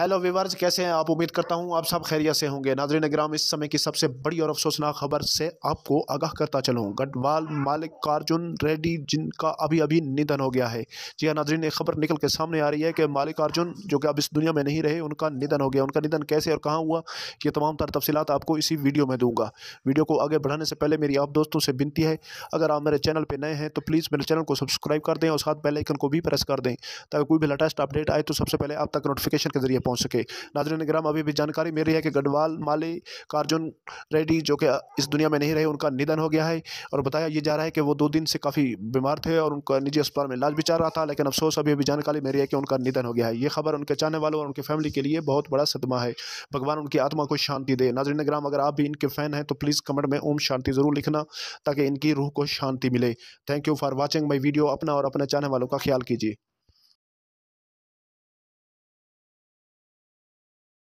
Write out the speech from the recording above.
hello weavers कैसे हैं आप उम्मीद करता हूं आप सब खैरियत से होंगे नाजरीन ग्राम इस समय की सबसे बड़ी और अफसोसनाक खबर से आपको आगाह करता चलूँ गढ़वाल मालिक कार्जुन रेड्डी जिनका अभी अभी निधन हो गया है जी हाँ नाजरीन एक खबर निकल के सामने आ रही है कि मालिक अर्जुन जो कि अब इस दुनिया में नहीं रहे उनका निधन हो गया उनका निधन कैसे और कहाँ हुआ ये तमाम तर तफसीत आपको इसी वीडियो में दूँगा वीडियो को आगे बढ़ाने से पहले मेरी आप दोस्तों से विनती है अगर आप मेरे चैनल पर नए हैं तो प्लीज़ मेरे चैनल को सब्सक्राइब कर दें और साथ बेलाइकन को भी प्रेस कर दें ताकि कोई भी लेटेस्ट अपडेट आए तो सबसे पहले आप तक नोटिफिकेशन के जरिए पहुंच सके नाजर निगराम अभी भी जानकारी मिल रही है कि गढ़वाल माली कार्जुन रेड्डी जो कि इस दुनिया में नहीं रहे उनका निधन हो गया है और बताया ये जा रहा है कि वो दो दिन से काफ़ी बीमार थे और उनका निजी अस्पताल में इलाज भी चल रहा था लेकिन अफसोस अभी अभी जानकारी मिल रही है कि उनका निधन हो गया है ये खबर उनके चाहने वालों और उनकी फैमिली के लिए बहुत बड़ा सदमा है भगवान उनकी आत्मा को शांति दे नाजर निगराम अगर आप भी इनके फ़ैन हैं तो प्लीज़ कमेंट में ओम शांति ज़रूर लिखना ताकि इनकी रूह को शांति मिले thank you for watching my video अपना और अपने चाहने वालों का ख्याल कीजिए